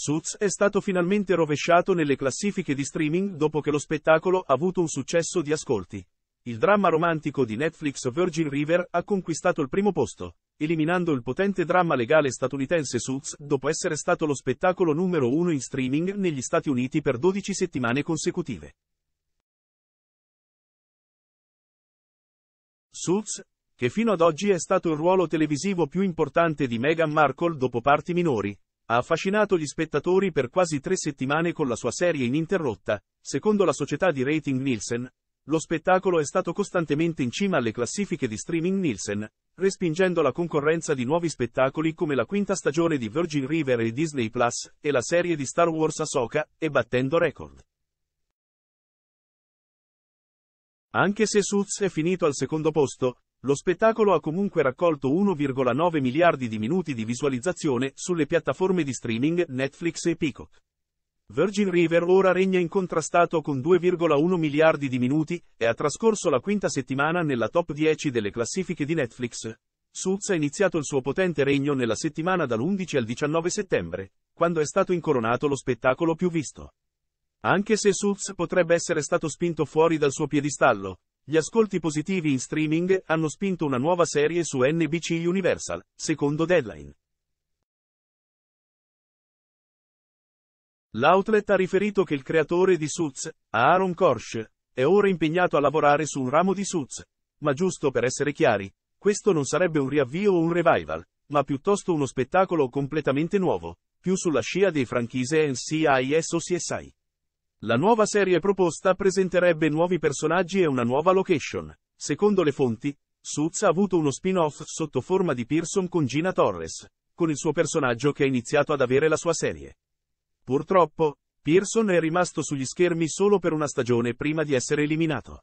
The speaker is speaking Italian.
Suits è stato finalmente rovesciato nelle classifiche di streaming dopo che lo spettacolo ha avuto un successo di ascolti. Il dramma romantico di Netflix Virgin River ha conquistato il primo posto, eliminando il potente dramma legale statunitense Suits dopo essere stato lo spettacolo numero uno in streaming negli Stati Uniti per 12 settimane consecutive. Suits, che fino ad oggi è stato il ruolo televisivo più importante di Meghan Markle dopo parti minori, ha affascinato gli spettatori per quasi tre settimane con la sua serie ininterrotta. Secondo la società di rating Nielsen, lo spettacolo è stato costantemente in cima alle classifiche di streaming Nielsen, respingendo la concorrenza di nuovi spettacoli come la quinta stagione di Virgin River e Disney Plus, e la serie di Star Wars Ahsoka, e battendo record. Anche se Suits è finito al secondo posto, lo spettacolo ha comunque raccolto 1,9 miliardi di minuti di visualizzazione sulle piattaforme di streaming Netflix e Peacock. Virgin River ora regna incontrastato con 2,1 miliardi di minuti e ha trascorso la quinta settimana nella top 10 delle classifiche di Netflix. Suits ha iniziato il suo potente regno nella settimana dall'11 al 19 settembre, quando è stato incoronato lo spettacolo più visto. Anche se Suits potrebbe essere stato spinto fuori dal suo piedistallo, gli ascolti positivi in streaming hanno spinto una nuova serie su NBC Universal, secondo Deadline. L'outlet ha riferito che il creatore di Suits, Aaron Korsh, è ora impegnato a lavorare su un ramo di Suits. Ma giusto per essere chiari, questo non sarebbe un riavvio o un revival, ma piuttosto uno spettacolo completamente nuovo, più sulla scia dei franchise NCIS o CSI. La nuova serie proposta presenterebbe nuovi personaggi e una nuova location. Secondo le fonti, Suits ha avuto uno spin-off sotto forma di Pearson con Gina Torres, con il suo personaggio che ha iniziato ad avere la sua serie. Purtroppo, Pearson è rimasto sugli schermi solo per una stagione prima di essere eliminato.